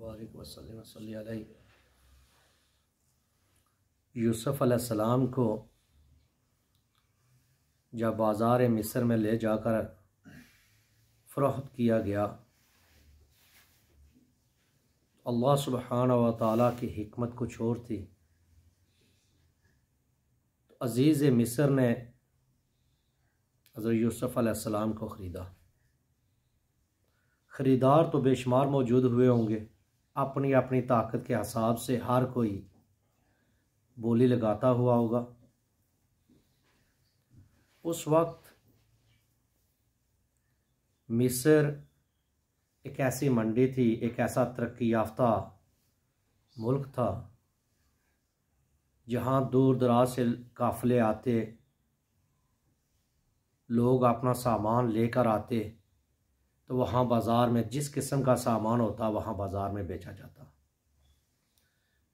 वबारक वसलम यूसुफ़ अलैहिस्सलाम को जब बाज़ार मिस्र में ले जाकर फरोख्त किया गया अल्लाह सुबहान व ताली की हमत कुछ और थी तो अज़ीज़ मिस्र ने हज़र यूसुफ़ अलैहिस्सलाम को ख़रीदा ख़रीदार तो बेशुमार मौजूद हुए होंगे अपनी अपनी ताकत के हिसाब से हर कोई बोली लगाता हुआ होगा उस वक्त मिस्र एक ऐसी मंडी थी एक ऐसा तरक्की याफ्ता मुल्क था जहाँ दूर दराज से काफ़ले आते लोग अपना सामान लेकर आते तो वहाँ बाज़ार में जिस किस्म का सामान होता वहाँ बाज़ार में बेचा जाता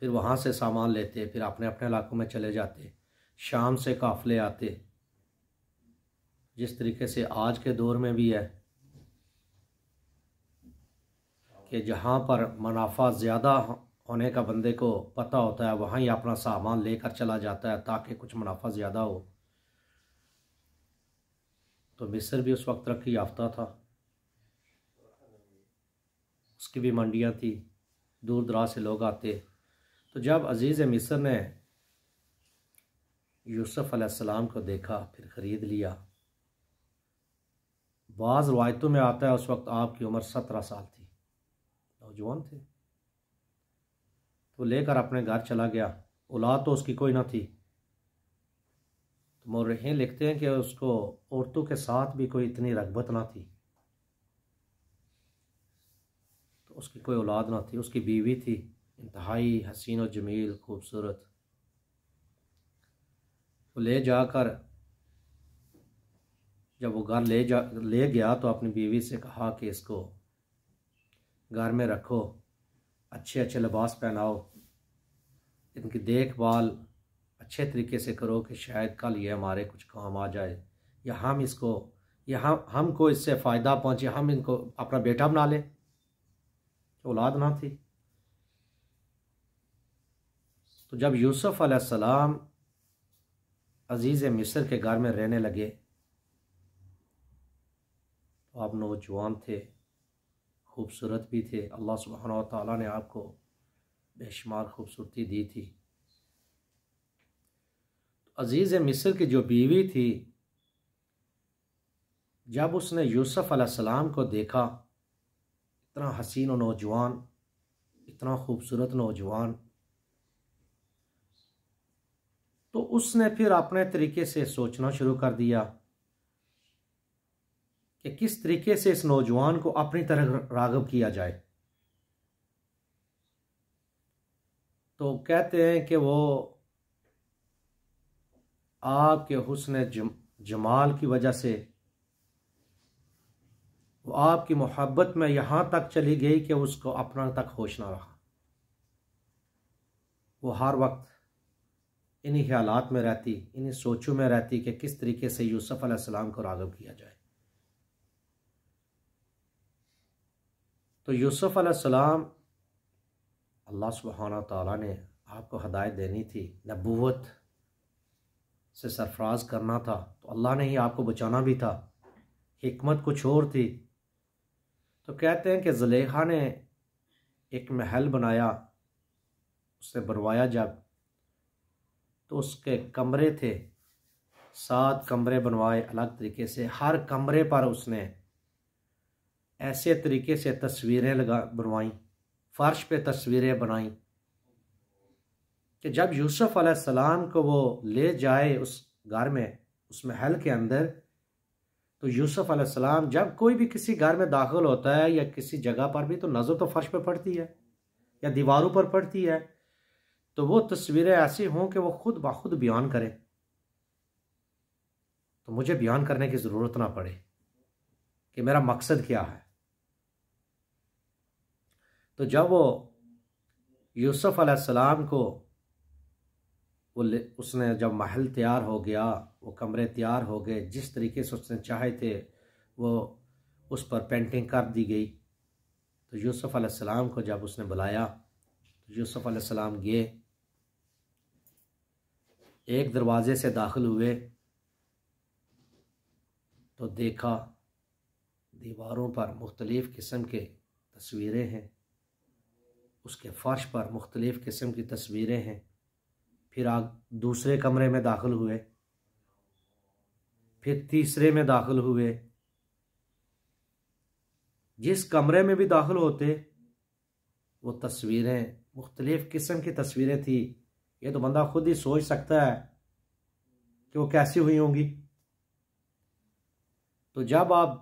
फिर वहाँ से सामान लेते फिर अपने अपने इलाकों में चले जाते शाम से काफ़ले आते जिस तरीके से आज के दौर में भी है कि जहाँ पर मुनाफा ज़्यादा होने का बंदे को पता होता है वहाँ ही अपना सामान लेकर चला जाता है ताकि कुछ मुनाफा ज़्यादा हो तो मिस्र भी उस वक्त तरक्की याफ्ता था उसकी भी मंडियाँ थी दूर दराज से लोग आते तो जब अज़ीज़ मिसर ने यूसुफ़ अलैहिस्सलाम को देखा फिर ख़रीद लिया बाज़ रवायतों में आता है उस वक्त आपकी उम्र सत्रह साल थी नौजवान थे तो लेकर अपने घर चला गया औलाद तो उसकी कोई ना थी तो मौरखें लिखते हैं कि उसको औरतों के साथ भी कोई इतनी रगबत ना थी उसकी कोई औलाद ना थी उसकी बीवी थी इंतहाई हसीन और जमील खूबसूरत तो ले जाकर जब वो घर ले जा ले गया तो अपनी बीवी से कहा कि इसको घर में रखो अच्छे अच्छे लिबास पहनाओ इनकी देखभाल अच्छे तरीके से करो कि शायद कल ये हमारे कुछ काम आ जाए या हम इसको या हम हमको इससे फ़ायदा पहुँचे हम इनको अपना बेटा बना लें औलाद ना थी तो जब यूसुफ अलैहिस्सलाम अज़ीज़ मिस्र के घर में रहने लगे तो आप नौजवान थे खूबसूरत भी थे अल्लाह सुबहाना ताली ने आपको बेशुमार खूबसूरती दी थी तो अज़ीज़ मिस्र की जो बीवी थी जब उसने यूसुफ अलैहिस्सलाम को देखा इतना हसीन और नौजवान इतना खूबसूरत नौजवान तो उसने फिर अपने तरीके से सोचना शुरू कर दिया कि किस तरीके से इस नौजवान को अपनी तरह रागब किया जाए तो कहते हैं कि वो आपके हुसन जम, जमाल की वजह से वो आपकी मोहब्बत में यहाँ तक चली गई कि उसको अपना तक होश ना रहा वो हर वक्त इन्हीं ख्यालात में रहती इन्हीं सोचों में रहती कि किस तरीके से यूसुफ अलैहिस्सलाम को रागब किया जाए तो यूसुफ अलैहिस्सलाम अल्लाह सुबहाना ताला ने आपको हदायत देनी थी नबूवत से सरफराज करना था तो अल्लाह ने ही आपको बचाना भी था हमत कुछ और थी तो कहते हैं कि जलेखा ने एक महल बनाया उसे बनवाया जब तो उसके कमरे थे सात कमरे बनवाए अलग तरीके से हर कमरे पर उसने ऐसे तरीके से तस्वीरें लगा बनवाई फर्श पे तस्वीरें बनाई कि जब यूसुफ सलाम को वो ले जाए उस घर में उस महल के अंदर तो यूसुफ अलैहिस्सलाम जब कोई भी किसी घर में दाखिल होता है या किसी जगह पर भी तो नज़र तो फर्श पर पड़ती है या दीवारों पर पड़ती है तो वो तस्वीरें ऐसी हों कि वो खुद ब खुद बयान करें तो मुझे बयान करने की ज़रूरत ना पड़े कि मेरा मकसद क्या है तो जब वो यूसुफ अलैहिस्सलाम को वो उसने जब महल तैयार हो गया वो कमरे तैयार हो गए जिस तरीके से उसने चाहे थे वो उस पर पेंटिंग कर दी गई तो यूसुफ़ अलैहिस्सलाम को जब उसने बुलाया तो यूसुफ़ अलैहिस्सलाम गए एक दरवाज़े से दाखिल हुए तो देखा दीवारों पर मुख्तलिफ़ किस्म के तस्वीरें हैं उसके फर्श पर मुख्तलिफ़ किस्म की तस्वीरें हैं फिर आग दूसरे कमरे में दाखिल हुए फिर तीसरे में दाखिल हुए जिस कमरे में भी दाखिल होते वो तस्वीरें मुख्तलिफ़ किस्म की तस्वीरें थी ये तो बंदा खुद ही सोच सकता है कि वो कैसी हुई होंगी तो जब आप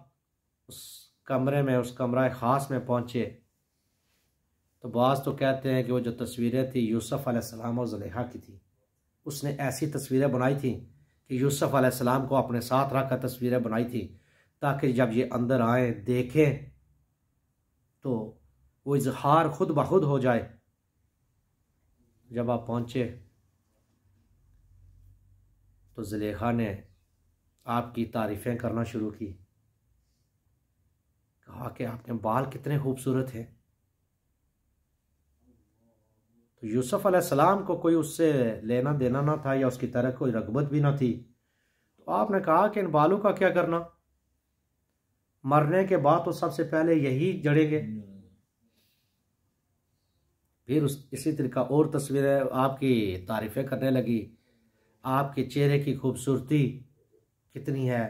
उस कमरे में उस कमरा ख़ास में पहुंचे तो बाज़ तो कहते हैं कि वो जो तस्वीरें थी यूसुफ़ अलैहिस्सलाम और जलेहा की थी उसने ऐसी तस्वीरें बनाई थी कि यूसुफ अलैहिस्सलाम को अपने साथ रखकर तस्वीरें बनाई थी ताकि जब ये अंदर आए देखें तो वो इजहार खुद ब खुद हो जाए जब आप पहुँचे तो जलेखा ने आपकी तारीफ़ें करना शुरू की कहा कि आपके बाल कितने खूबसूरत हैं यूसुफ अलैहिस्सलाम को कोई उससे लेना देना ना था या उसकी तरह कोई रगबत भी ना थी तो आपने कहा कि इन बालों का क्या करना मरने के बाद तो सबसे पहले यही जड़ेंगे फिर उस इसी तरीका और तस्वीरें आपकी तारीफ़ें करने लगी आपके चेहरे की खूबसूरती कितनी है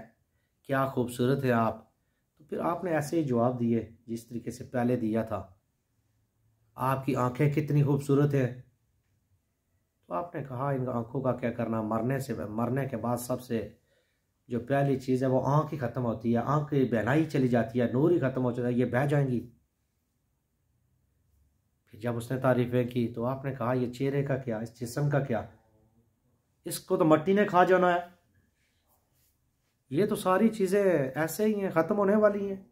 क्या खूबसूरत है आप तो फिर आपने ऐसे ही जवाब दिए जिस तरीके से पहले दिया था आपकी आंखें कितनी खूबसूरत हैं तो आपने कहा इन आंखों का क्या करना मरने से मरने के बाद सबसे जो पहली चीज़ है वो आँख ही ख़त्म होती है आँख बहनाई चली जाती है नूर ही ख़त्म हो जाता है ये बह जाएंगी फिर जब उसने तारीफ़ें की तो आपने कहा ये चेहरे का क्या इस जिसम का क्या इसको तो मट्टी ने खा जाना है ये तो सारी चीज़ें ऐसे ही हैं ख़त्म होने वाली हैं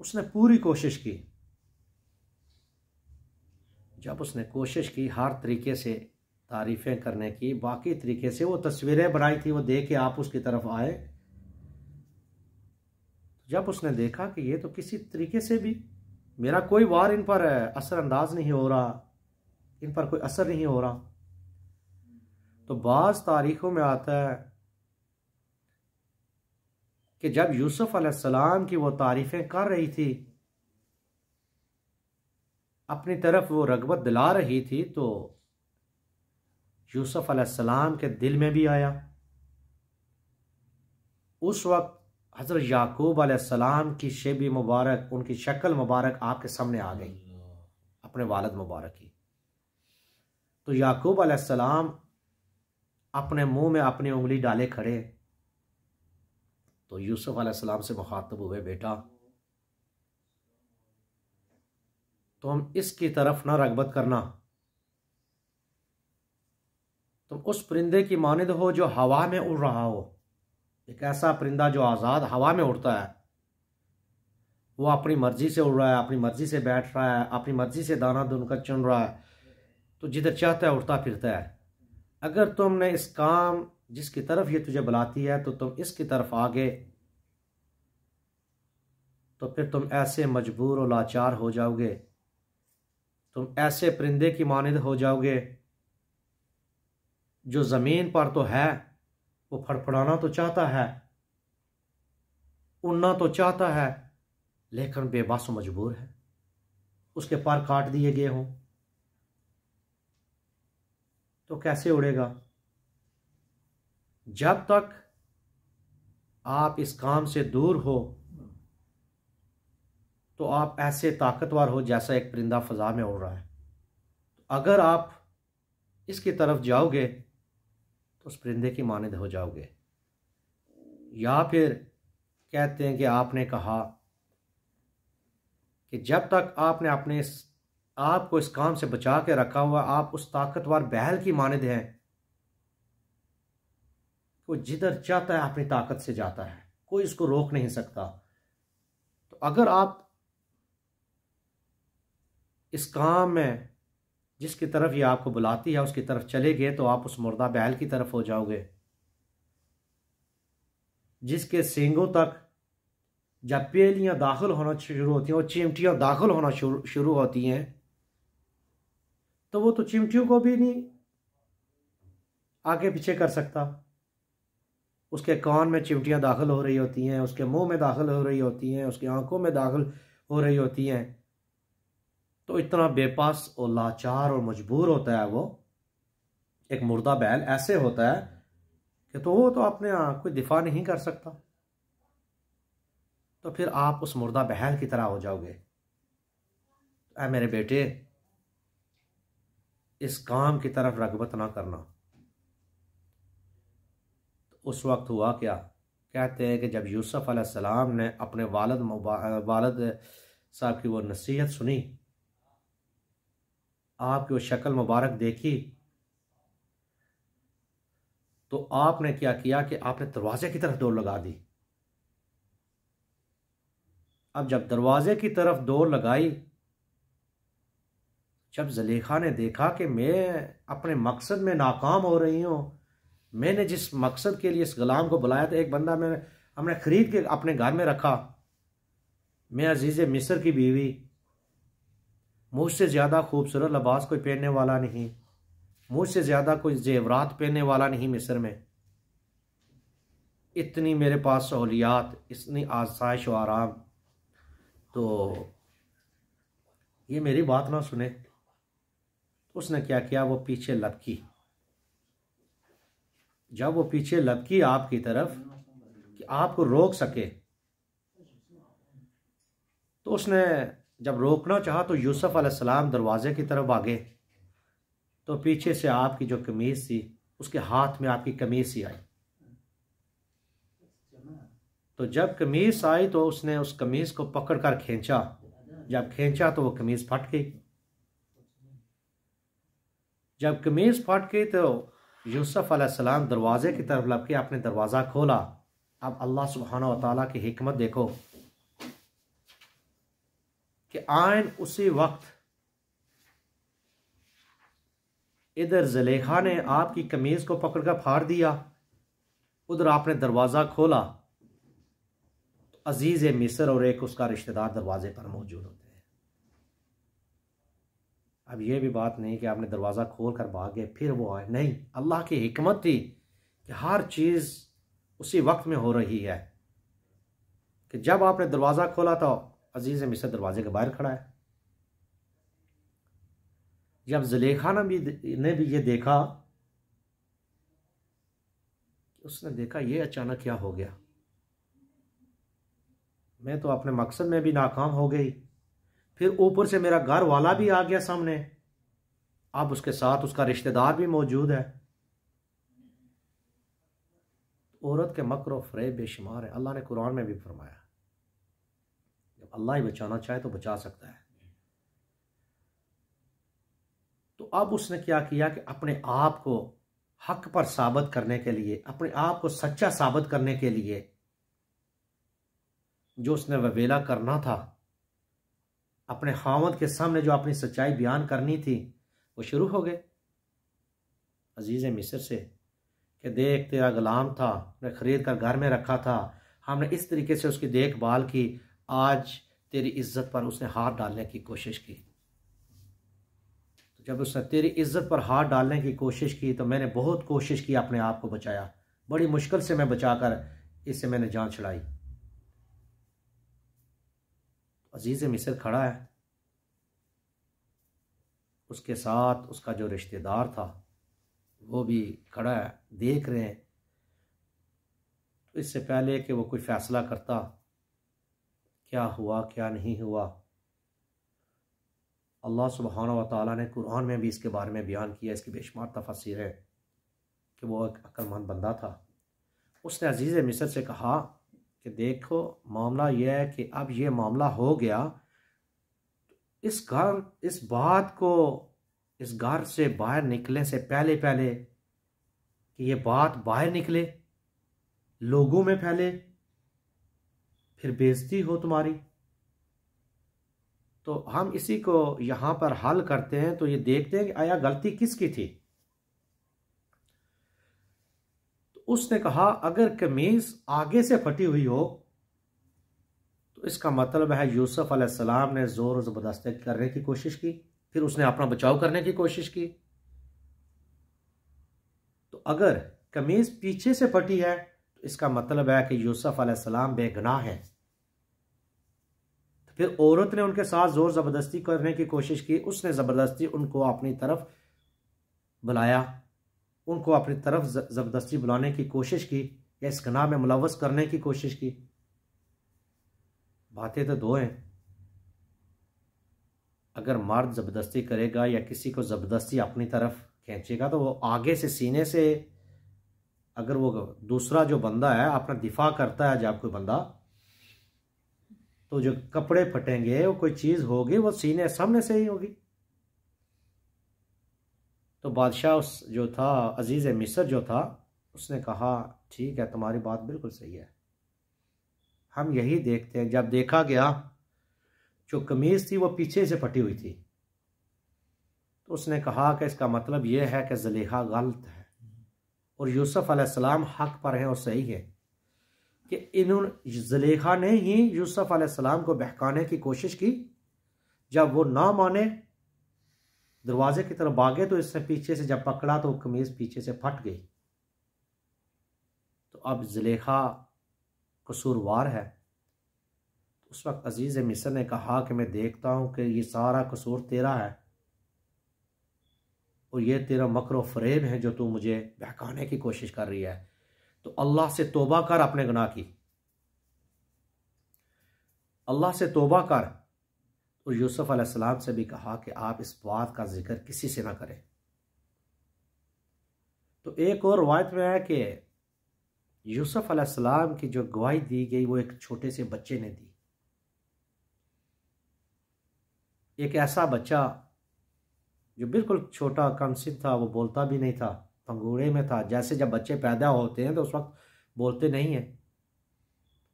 उसने पूरी कोशिश की जब उसने कोशिश की हर तरीके से तारीफ़ें करने की बाकी तरीके से वो तस्वीरें बनाई थी वो देख के आप उसकी तरफ आए जब उसने देखा कि ये तो किसी तरीके से भी मेरा कोई वार इन पर असरअंदाज नहीं हो रहा इन पर कोई असर नहीं हो रहा तो बाज़ तारीखों में आता है कि जब यूसुफ़ अलैहिस्सलाम की वो तारीफ़ें कर रही थी अपनी तरफ वो रगबत दिला रही थी तो यूसुफ अलैहिस्सलाम के दिल में भी आया उस वक्त हज़रत याकूब अलैहिस्सलाम की शेबी मुबारक उनकी शक्ल मुबारक आपके सामने आ गई अपने वालद मुबारक की तो याकूब अलैहिस्सलाम अपने मुंह में अपनी उंगली डाले खड़े तो यूसुफ अलैहिस्सलाम से मुखातब हुए बेटा तो हम इसकी तरफ ना रगबत करना तुम तो उस परिंदे की मानद हो जो हवा में उड़ रहा हो एक ऐसा परिंदा जो आज़ाद हवा में उड़ता है वो अपनी मर्ज़ी से उड़ रहा है अपनी मर्ज़ी से बैठ रहा है अपनी मर्ज़ी से दाना दुन कर चुन रहा है तो जिधर चाहता है उड़ता फिरता है अगर तुमने इस काम जिसकी तरफ ये तुझे बुलाती है तो तुम इसकी तरफ आगे तो फिर तुम ऐसे मजबूर और लाचार हो जाओगे तुम ऐसे परिंदे की मानद हो जाओगे जो ज़मीन पर तो है वो फड़फड़ाना तो चाहता है उड़ना तो चाहता है लेकिन बेबस मजबूर है उसके पार काट दिए गए हों तो कैसे उड़ेगा जब तक आप इस काम से दूर हो तो आप ऐसे ताकतवर हो जैसा एक परिंदा फ़ज़ा में उड़ रहा है अगर आप इसकी तरफ जाओगे तो उस परिंदे की मानद हो जाओगे या फिर कहते हैं कि आपने कहा कि जब तक आपने अपने इस आपको इस काम से बचा के रखा हुआ आप उस ताकतवर बहल की मानद हैं वो जिधर चाहता है अपनी ताकत से जाता है कोई इसको रोक नहीं सकता तो अगर आप इस काम में जिसकी तरफ ये आपको बुलाती है उसकी तरफ चले गए तो आप उस मुर्दा बैल की तरफ हो जाओगे जिसके सेंगों तक जब पेलियाँ दाखिल होना शुरू होती हैं और चिमटियाँ दाखिल होना शुरू शुरू होती हैं तो वो तो चिमटियों को भी नहीं आगे पीछे कर सकता उसके कान में चिमटियाँ दाखिल हो रही होती हैं उसके मुंह में दाखिल हो रही होती हैं उसकी आंखों में दाखिल हो रही होती हैं तो इतना बेपास और लाचार और मजबूर होता है वो एक मुर्दा बैल ऐसे होता है कि तो वो तो अपने कोई दिफा नहीं कर सकता तो फिर आप उस मुर्दा बहल की तरह हो जाओगे ऐ मेरे बेटे इस काम की तरफ रगबत ना करना तो उस वक्त हुआ क्या कहते हैं कि जब यूसुफ़ सलाम ने अपने वालद वालद साहब की वो नसीहत सुनी आपकी वो शक्ल मुबारक देखी तो आपने क्या किया कि आपने दरवाजे की तरफ दौड़ लगा दी अब जब दरवाजे की तरफ दौड़ लगाई जब जलेखा ने देखा कि मैं अपने मकसद में नाकाम हो रही हूं मैंने जिस मकसद के लिए इस गुलाम को बुलाया था एक बंदा मैंने हमने ख़रीद के अपने घर में रखा मैं अजीज़ मिस्र की बीवी मुझसे ज़्यादा खूबसूरत लबास कोई पहनने वाला नहीं मुझसे ज़्यादा कोई जेवरात पहनने वाला नहीं मिस्र में इतनी मेरे पास सहूलियात इतनी आसाइश व आराम तो ये मेरी बात ना सुने तो उसने क्या किया वो पीछे लपकी जब वो पीछे लपकी आपकी तरफ कि आपको रोक सके तो उसने जब रोकना चाहा तो यूसुफ अलैहिस्सलाम दरवाज़े की तरफ भागे तो पीछे से आपकी जो कमीज़ थी उसके हाथ में आपकी कमीज़ ही आई तो जब कमीज़ आई तो उसने उस कमीज़ को पकड़ कर खींचा जब खींचा तो वो कमीज़ फट गई जब कमीज़ फट गई तो यूसुफ अलैहिस्सलाम दरवाज़े की तरफ लपके अपने दरवाज़ा खोला अब अल्लाह सुबहाना तआला की हमत देखो कि आयन उसी वक्त इधर जलेखा ने आपकी कमीज को पकड़कर फाड़ दिया उधर आपने दरवाज़ा खोला तो अजीज़ मिसर और एक उसका रिश्तेदार दरवाजे पर मौजूद होते हैं अब यह भी बात नहीं कि आपने दरवाज़ा खोल कर भागे फिर वो आए नहीं अल्लाह की हिकमत थी कि हर चीज़ उसी वक्त में हो रही है कि जब आपने दरवाज़ा खोला था तो अजीज़ हमेशा दरवाजे के बाहर खड़ा है जब जलेखा ने भी ने भी ये देखा उसने देखा ये अचानक क्या हो गया मैं तो अपने मकसद में भी नाकाम हो गई फिर ऊपर से मेरा घर वाला भी आ गया सामने अब उसके साथ उसका रिश्तेदार भी मौजूद है औरत के मकर और फ्रेब बेशुमार है अल्लाह ने कुरान में भी फरमाया अल्लाह ही बचाना चाहे तो बचा सकता है तो अब उसने क्या किया कि अपने आप को हक पर साबित करने के लिए अपने आप को सच्चा साबित करने के लिए जो उसने वेला करना था अपने हामद के सामने जो अपनी सच्चाई बयान करनी थी वो शुरू हो गए अजीज़ मिस्र से कि देख तेरा गुलाम था मैं खरीद कर घर में रखा था हमने इस तरीके से उसकी देखभाल की आज तेरी इज्जत पर उसने हाथ डालने की कोशिश की तो जब उसने तेरी इज्जत पर हाथ डालने की कोशिश की तो मैंने बहुत कोशिश की अपने आप को बचाया बड़ी मुश्किल से मैं बचाकर इससे मैंने जान छुड़ाई अजीज़ मिसर खड़ा है उसके साथ उसका जो रिश्तेदार था वो भी खड़ा है देख रहे हैं तो इससे पहले कि वो कोई फ़ैसला करता क्या हुआ क्या नहीं हुआ अल्लाह सुबहाना व ताली ने कुरान में भी इसके बारे में बयान किया इसकी बेशुमार तफसर है कि वो एक अक्लमंद बंदा था उसने अजीज़ मिसर से कहा कि देखो मामला यह है कि अब यह मामला हो गया इस घर इस बात को इस घर से बाहर निकलने से पहले पहले कि ये बात बाहर निकले लोगों में फैले फिर बेजती हो तुम्हारी तो हम इसी को यहाँ पर हल करते हैं तो ये देखते हैं कि आया गलती किसकी थी तो उसने कहा अगर कमीज आगे से फटी हुई हो तो इसका मतलब है यूसुफ अलैहिस्सलाम ने ज़ोर ज़बरदस्ती करने की कोशिश की फिर उसने अपना बचाव करने की कोशिश की तो अगर कमीज़ पीछे से फटी है तो इसका मतलब है कि यूसुफ अलैहिस्सलाम बेगनाह है फिर औरत ने उनके साथ जोर ज़बरदस्ती करने की कोशिश की उसने ज़बरदस्ती उनको अपनी तरफ बुलाया उनको अपनी तरफ ज़बरदस्ती बुलाने की कोशिश की या इस गनाह में मुलवस करने की कोशिश की बातें तो दो हैं अगर मर्द ज़बरदस्ती करेगा या किसी को ज़बरदस्ती अपनी तरफ खींचेगा तो वो आगे से सीने से अगर वो दूसरा जो बंदा है अपना दिफा करता है जब कोई बंदा तो जो कपड़े फटेंगे वो कोई चीज़ होगी वो सीने सामने से ही होगी तो बादशाह जो था अजीज़ मिस्र जो था उसने कहा ठीक है तुम्हारी बात बिल्कुल सही है हम यही देखते हैं जब देखा गया जो कमीज़ थी वो पीछे से फटी हुई थी तो उसने कहा कि इसका मतलब यह है कि जलेहा गलत है और यूसुफ़ अलैहिस्सलाम हक पर हैं और सही है कि इन्होंने जलेखा ने ही यूसुफ आसमाम को बहकाने की कोशिश की जब वो ना माने दरवाजे की तरफ भागे तो इससे पीछे से जब पकड़ा तो कमीज पीछे से फट गई तो अब जलेखा कसूरवार है उस वक्त अजीज़ मिसर ने कहा कि मैं देखता हूं कि ये सारा कसूर तेरा है और ये तेरा मकर फरेब है जो तू मुझे बहकाने की कोशिश कर रही है तो अल्लाह से तोबा कर अपने गुनाह की अल्लाह से तोबा कर और यूसुफ अलैहिस्सलाम से भी कहा कि आप इस बात का जिक्र किसी से ना करें तो एक और रवायत में आया कि यूसुफ अलैहिस्सलाम की जो गवाही दी गई वो एक छोटे से बच्चे ने दी एक ऐसा बच्चा जो बिल्कुल छोटा कमसिन था वो बोलता भी नहीं था पंगूड़े में था जैसे जब बच्चे पैदा होते हैं तो उस वक्त बोलते नहीं हैं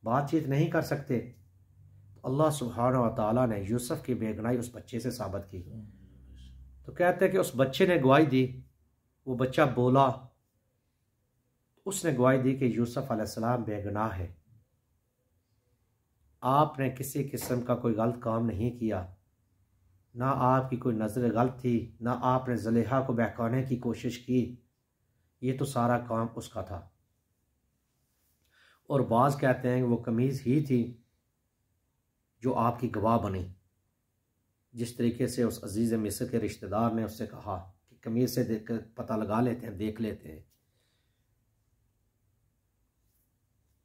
बातचीत नहीं कर सकते तो अल्लाह सुबहान ताली ने यूसुफ की बेगनाई उस बच्चे से साबित की तो कहते हैं कि उस बच्चे ने गवाही दी वो बच्चा बोला उसने गवाही दी कि यूसुफ अलैहिस्सलाम बेगनाह है आपने किसी किस्म का कोई गलत काम नहीं किया ना आपकी कोई नज़र गलत थी ना आपने जलेहा को बहकाने की कोशिश की ये तो सारा काम उसका था और बाज़ कहते हैं कि वो कमीज़ ही थी जो आपकी गवाह बनी जिस तरीके से उस अजीज़ मिस्र के रिश्तेदार ने उससे कहा कि कमीज़ से देख कर पता लगा लेते हैं देख लेते हैं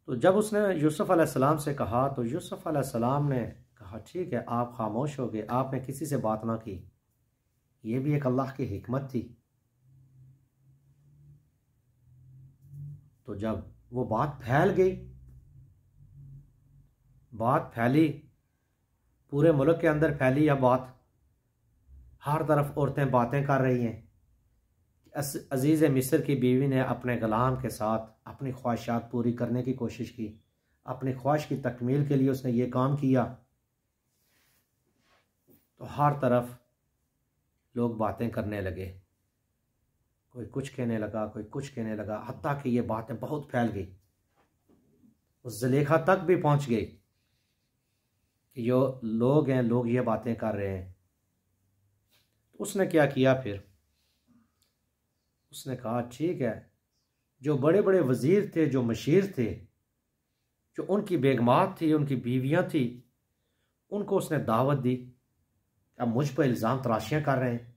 तो जब उसने यूसुफ़ सलाम से कहा तो यूसुफ़ सलाम ने कहा ठीक है आप खामोश हो गए आपने किसी से बात ना की ये भी एक अल्लाह की हमत थी तो जब वो बात फैल गई बात फैली पूरे मुल्क के अंदर फैली यह बात हर तरफ औरतें बातें कर रही हैं अज़ीज़ मिस्र की बीवी ने अपने गुलाम के साथ अपनी ख्वाहिशात पूरी करने की कोशिश की अपनी ख्वाहिश की तकमील के लिए उसने ये काम किया तो हर तरफ लोग बातें करने लगे कोई कुछ कहने लगा कोई कुछ कहने लगा हती कि ये बातें बहुत फैल गई उस जलेखा तक भी पहुंच गई कि जो लोग हैं लोग ये बातें कर रहे हैं तो उसने क्या किया फिर उसने कहा ठीक है जो बड़े बड़े वज़ीर थे जो मशीर थे जो उनकी बेगमात थी उनकी बीवियां थी उनको उसने दावत दी अब मुझ पर इल्ज़ाम तराशियाँ कर रहे हैं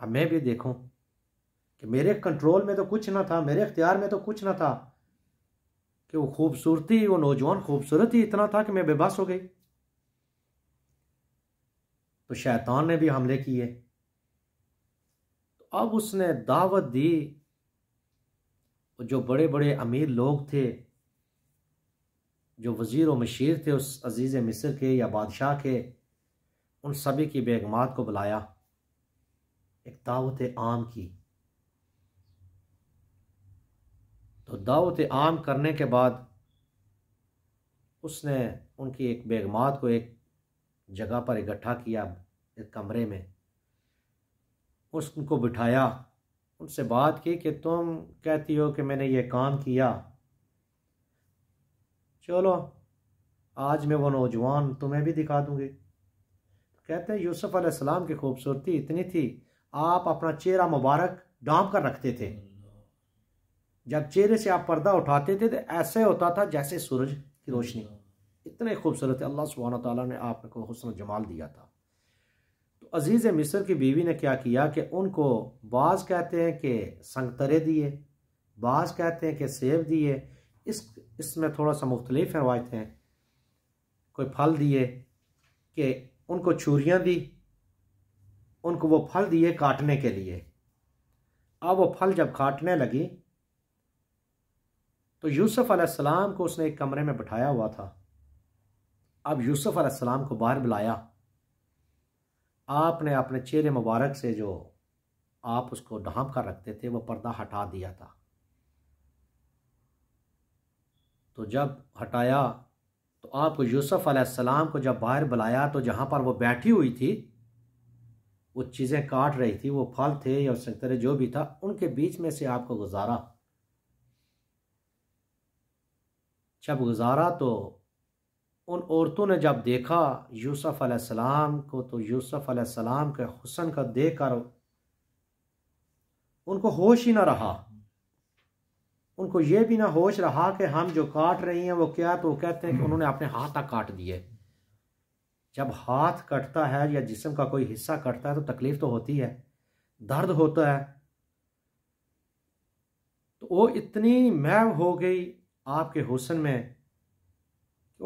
अब मैं भी देखूँ कि मेरे कंट्रोल में तो कुछ ना था मेरे अख्तियार में तो कुछ ना था कि वो खूबसूरती वो नौजवान खूबसूरत ही इतना था कि मैं बेबस हो गई तो शैतान ने भी हमले किए तो अब उसने दावत दी और जो बड़े बड़े अमीर लोग थे जो वज़ीर व मशीर थे उस अजीज़ मिस्र के या बादशाह के उन सभी की बेगमात को बुलाया एक दावत आम की दावत आम करने के बाद उसने उनकी एक बेगमात को एक जगह पर इकट्ठा किया एक कमरे में उसको बिठाया उनसे बात की कि तुम कहती हो कि मैंने ये काम किया चलो आज मैं वो नौजवान तुम्हें भी दिखा दूँगी कहते हैं यूसुफ़ अलैहिस्सलाम की खूबसूरती इतनी थी आप अपना चेहरा मुबारक डांप कर रखते थे जब चेहरे से आप पर्दा उठाते थे तो ऐसे होता था जैसे सूरज की रोशनी इतने खूबसूरत है अल्लाह सुबहाना ताला ने आपको हसन जमाल दिया था तो अज़ीज़ मिस्र की बीवी ने क्या किया कि उनको बाज़ कहते हैं कि संगतरे दिए बाज़ कहते हैं कि सेब दिए इस इसमें थोड़ा सा मुख्तलिफ रवायतें हैं कोई फल दिए कि उनको छुरियाँ दी उनको वो फल दिए काटने के लिए अब वो फल जब काटने लगी तो यूसुफ अलैहिस्सलाम को उसने एक कमरे में बिठाया हुआ था अब यूसुफ अलैहिस्सलाम को बाहर बुलाया आपने अपने चेहरे मुबारक से जो आप उसको ढांप कर रखते थे वो पर्दा हटा दिया था तो जब हटाया तो आपको यूसुफ अलैहिस्सलाम को जब बाहर बुलाया तो जहाँ पर वो बैठी हुई थी वो चीज़ें काट रही थी वो फल थे या उस तरह जो भी था उनके बीच में से आपको गुजारा जब गुज़ारा तो उन औरतों ने जब देखा यूसुफ अलैहिस्सलाम को तो यूसुफ अलैहिस्सलाम के हुसन का देख कर उनको होश ही ना रहा उनको ये भी ना होश रहा कि हम जो काट रही हैं वो क्या तो वो कहते हैं कि उन्होंने अपने हाथ तक काट दिए जब हाथ कटता है या जिसम का कोई हिस्सा कटता है तो तकलीफ़ तो होती है दर्द होता है तो वो इतनी मैव हो गई आपके हुसन में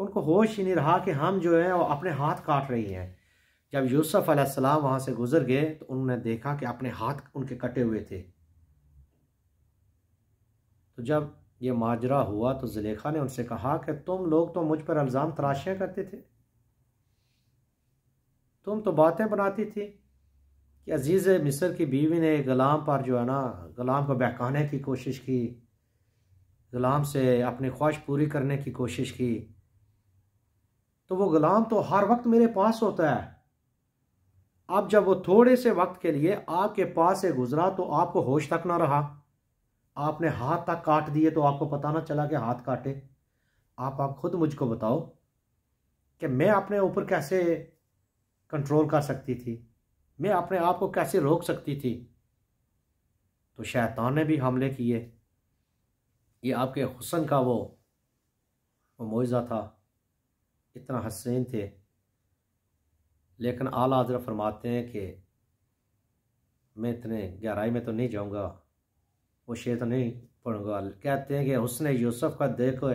उनको होश ही नहीं रहा कि हम जो हैं वो अपने हाथ काट रही हैं जब यूसुफ अलैहिस्सलाम वहाँ से गुजर गए तो उन्होंने देखा कि अपने हाथ उनके कटे हुए थे तो जब ये माजरा हुआ तो जुलेखा ने उनसे कहा कि तुम लोग तो मुझ पर अल्जाम तराशियाँ करते थे तुम तो बातें बनाती थी कि अजीज़ मिस्र की बीवी ने गुलाम पर जो है ना गुलाम को बहकाने की कोशिश की ग़ुलाम से अपनी ख्वाहिश पूरी करने की कोशिश की तो वो ग़ुलाम तो हर वक्त मेरे पास होता है अब जब वो थोड़े से वक्त के लिए आपके पास से गुजरा तो आपको होश तक ना रहा आपने हाथ तक काट दिए तो आपको पता ना चला कि हाथ काटे आप आप खुद मुझको बताओ कि मैं अपने ऊपर कैसे कंट्रोल कर सकती थी मैं अपने आप को कैसे रोक सकती थी तो शैतान ने भी हमले किए ये आपके हुसन का वो मुआजा था इतना हसन थे लेकिन आला हजरा फरमाते हैं कि मैं इतने गहराई में तो नहीं जाऊंगा वो शेर तो नहीं पढ़ूंगा कहते हैं कि उसने यूसुफ का देखो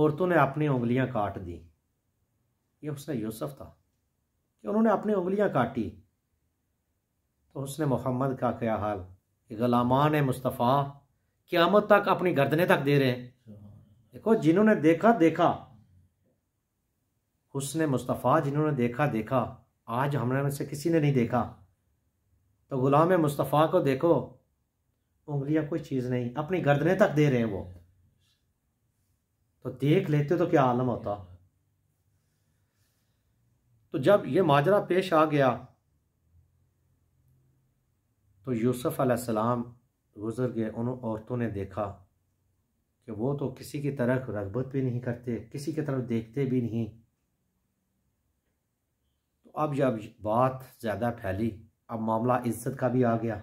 औरतों ने अपनी उंगलियां काट दी ये उसने यूसुफ था कि उन्होंने अपनी उंगलियां काटी तो उसने मोहम्मद का क्या हाल ग़लामान मुस्तफ़ा क्यामत तक अपनी गर्दने तक दे रहे हैं देखो जिन्होंने देखा देखा हुसन मुस्तफ़ा जिन्होंने देखा देखा आज हमने में से किसी ने नहीं देखा तो गुलाम मुस्तफ़ा को देखो उंगलियां कोई चीज़ नहीं अपनी गर्दने तक दे रहे हैं वो तो देख लेते तो क्या आलम होता तो जब ये माजरा पेश आ गया तो यूसुफ अलैहिस्सलाम गुजर गए उन औरतों ने देखा कि वो तो किसी की तरफ रगबत भी नहीं करते किसी की तरफ देखते भी नहीं तो अब जब बात ज़्यादा फैली अब मामला इज्जत का भी आ गया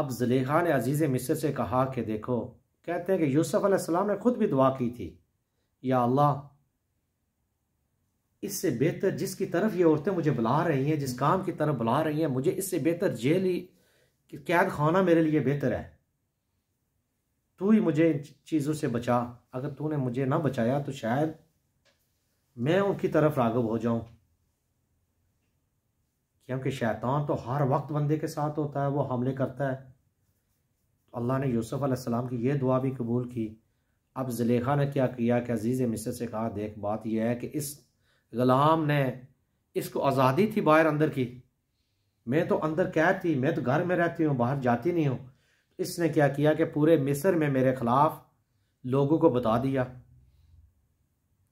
अब जलेखा ने अजीज़ मिस्र से कहा कि देखो कहते हैं कि यूसुफ अलैहिस्सलाम ने खुद भी दुआ की थी या अल्लाह इससे बेहतर जिसकी तरफ ये औरतें मुझे बुला रही हैं जिस काम की तरफ बुला रही हैं मुझे इससे बेहतर जेल ही कि कैद खाना मेरे लिए बेहतर है तू ही मुझे इन चीज़ों से बचा अगर तूने मुझे ना बचाया तो शायद मैं उनकी तरफ रागब हो जाऊं क्योंकि शैतान तो हर वक्त बंदे के साथ होता है वो हमले करता है तो अल्लाह ने यूसुफ अलैहिस्सलाम की ये दुआ भी कबूल की अब जलेखा ने क्या किया कि अजीज़ मिसर से कहा देख बात यह है कि इस ग़ुलाम ने इसको आज़ादी थी बाहर अंदर की मैं तो अंदर कैद थी मैं तो घर में रहती हूँ बाहर जाती नहीं हूँ इसने क्या किया कि पूरे मिस्र में मेरे ख़िलाफ़ लोगों को बता दिया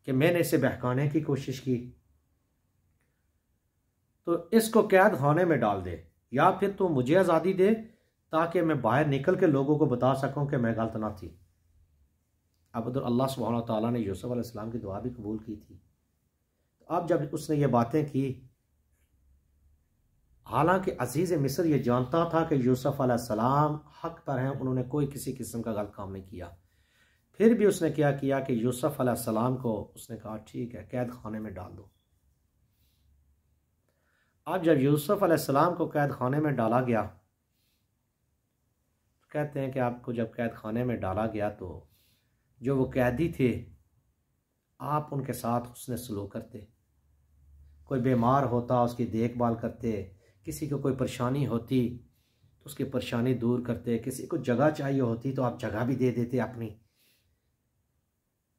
कि मैंने इसे बहकाने की कोशिश की तो इसको कैद खाने में डाल दे या फिर तो मुझे आज़ादी दे ताकि मैं बाहर निकल के लोगों को बता सकूं कि मैं गलत ना थी अब उधर अल्लाह सुबह ताली ने यूसुफ़ की दुआ भी कबूल की थी तो अब जब उसने ये बातें की हालांकि अजीज़ मिस्र ये जानता था कि यूसुफ सलाम हक पर हैं उन्होंने कोई किसी किस्म का गलत काम नहीं किया फिर भी उसने क्या किया कि यूसुफ सलाम को उसने कहा ठीक है कैद खाने में डाल दो अब जब यूसुफ सलाम को कैद खाने में डाला गया तो कहते हैं कि आपको जब कैद खाने में डाला गया तो जो वो कैदी थे आप उनके साथ उसने सलूक करते कोई बीमार होता उसकी देखभाल करते किसी को कोई परेशानी होती तो उसकी परेशानी दूर करते किसी को जगह चाहिए होती तो आप जगह भी दे देते अपनी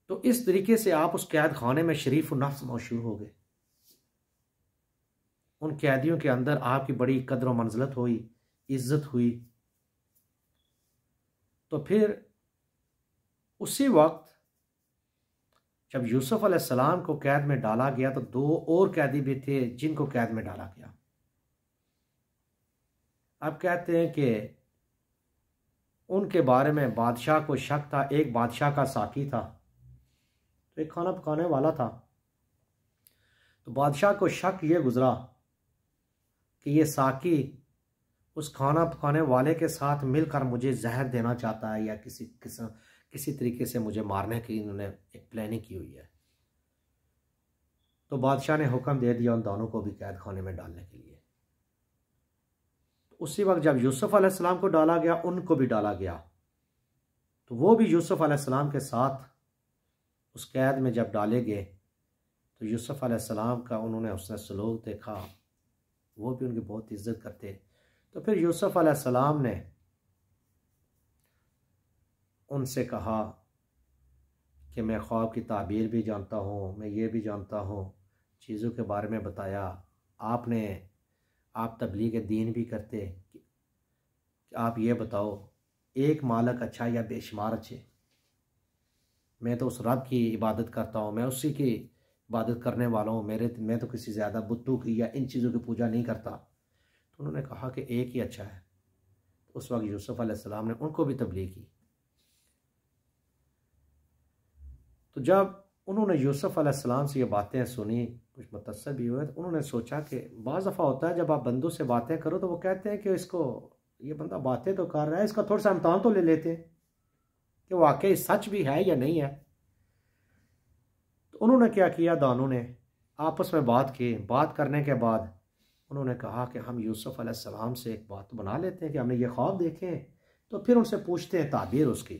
तो इस तरीके से आप उस कैद खाने में शरीफ नफ्स मशहूर हो गए उन कैदियों के अंदर आपकी बड़ी कदर मंजलत हुई इज्जत हुई तो फिर उसी वक्त जब यूसुफ अलैहिस्सलाम को कैद में डाला गया तो दो और कैदी भी थे जिनको कैद में डाला गया अब कहते हैं कि उनके बारे में बादशाह को शक था एक बादशाह का साकी था तो एक खाना पकाने वाला था तो बादशाह को शक ये गुज़रा कि ये साकी उस खाना पकाने वाले के साथ मिलकर मुझे जहर देना चाहता है या किसी किस किसी तरीके से मुझे मारने की इन्होंने एक प्लानिंग की हुई है तो बादशाह ने हुक्म दे दिया उन दोनों को भी कैद खाने में डालने के लिए उसी वक्त जब यूसुफ अलैहिस्सलाम को डाला गया उनको भी डाला गया तो वो भी यूसुफ अलैहिस्सलाम के साथ उस कैद में जब डाले गए तो यूसुफ अलैहिस्सलाम का उन्होंने उसने सलूक देखा वो भी उनकी बहुत इज्जत करते तो फिर यूसुफ अलैहिस्सलाम ने उनसे कहा कि मैं ख्वाब की ताबीर भी जानता हूँ मैं ये भी जानता हूँ चीज़ों के बारे में बताया आपने आप तबलीग दीन भी करते कि आप ये बताओ एक मालक अच्छा या बेशुमार अच्छे मैं तो उस रब की इबादत करता हूँ मैं उसी की इबादत करने वाला हूँ मेरे मैं तो किसी ज़्यादा बुतों की या इन चीज़ों की पूजा नहीं करता तो उन्होंने कहा कि एक ही अच्छा है तो उस वक्त यूसुफ़ आसमाम ने उनको भी तबलीग की तो जब उन्होंने यूसुफ अलैहिस्सलाम से ये बातें सुनी कुछ मुतसर भी हुए तो उन्होंने सोचा कि बज़ दफ़ा होता है जब आप बंदों से बातें करो तो वो कहते हैं कि इसको ये बंदा बातें तो कर रहा है इसका थोड़ा सा इम्तहान तो ले लेते हैं कि वाकई सच भी है या नहीं है तो उन्होंने क्या किया दानों ने आपस में बात की बात करने के बाद उन्होंने कहा कि हम यूसुफ अलैहिस्सलाम से एक बात बना लेते हैं कि हमने ये ख्वाब देखे तो फिर उनसे पूछते हैं ताबीर उसकी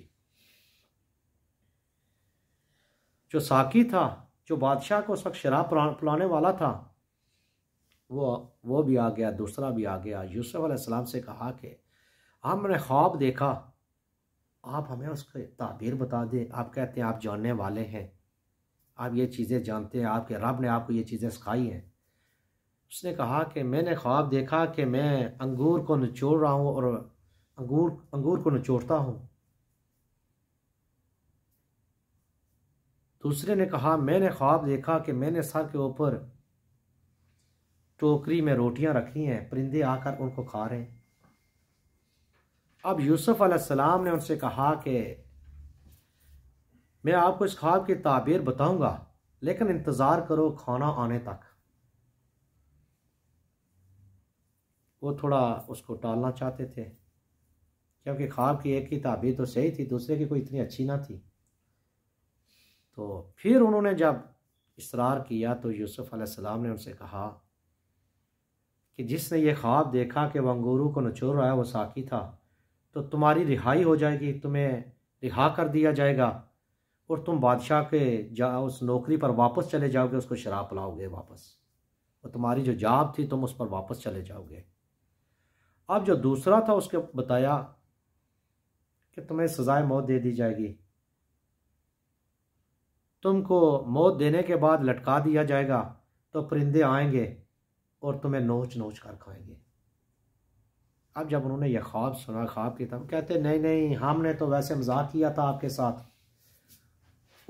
जो साकी था जो बादशाह को सख्त शराब पिलाने वाला था वो वो भी आ गया दूसरा भी आ गया यूसुफ अलैहिस्सलाम से कहा कि हमने ख्वाब देखा आप हमें उसके ताबीर बता दें आप कहते हैं आप जानने वाले हैं आप ये चीज़ें जानते हैं आपके रब ने आपको ये चीज़ें सिखाई हैं उसने कहा कि मैंने ख्वाब देखा कि मैं अंगूर को निचोड़ रहा हूँ और अंगूर अंगूर को निचोड़ता हूँ दूसरे ने कहा मैंने ख्वाब देखा कि मैंने सर के ऊपर टोकरी में रोटियां रखी हैं परिंदे आकर उनको खा रहे हैं अब यूसुफ अलैहिस्सलाम ने उनसे कहा कि मैं आपको इस ख्वाब की ताबीर बताऊंगा लेकिन इंतज़ार करो खाना आने तक वो थोड़ा उसको टालना चाहते थे क्योंकि ख्वाब की एक ही ताबीर तो सही थी दूसरे की कोई इतनी अच्छी ना थी तो फिर उन्होंने जब इसरार किया तो यूसुफ़ अलैहिस्सलाम ने उनसे कहा कि जिसने ये ख्वाब देखा कि वह को नचोर रहा है वो साकी था तो तुम्हारी रिहाई हो जाएगी तुम्हें रिहा कर दिया जाएगा और तुम बादशाह के जा उस नौकरी पर वापस चले जाओगे उसको शराब पिलाओगे वापस और तुम्हारी जो जाब थी तुम उस पर वापस चले जाओगे अब जो दूसरा था उसके बताया कि तुम्हें सज़ाए मौत दे दी जाएगी तुमको मौत देने के बाद लटका दिया जाएगा तो परिंदे आएंगे और तुम्हें नोच नोच कर खाएंगे अब जब उन्होंने यह ख्वाब सुना ख्वाब की तब कहते नहीं नहीं हमने तो वैसे मजाक किया था आपके साथ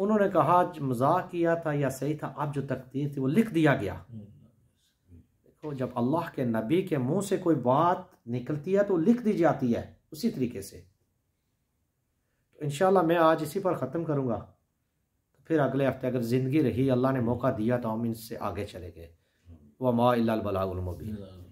उन्होंने कहा मजाक किया था या सही था अब जो तकदीर थी वो लिख दिया गया देखो जब अल्लाह के नबी के मुंह से कोई बात निकलती है तो लिख दी जाती है उसी तरीके से तो इनशाला मैं आज इसी पर ख़त्म करूँगा फिर अगले हफ्ते अगर ज़िंदगी रही अल्लाह ने मौका दिया तो हम इनसे आगे चले गए हम्म। वह माँ अल्लाबलामबी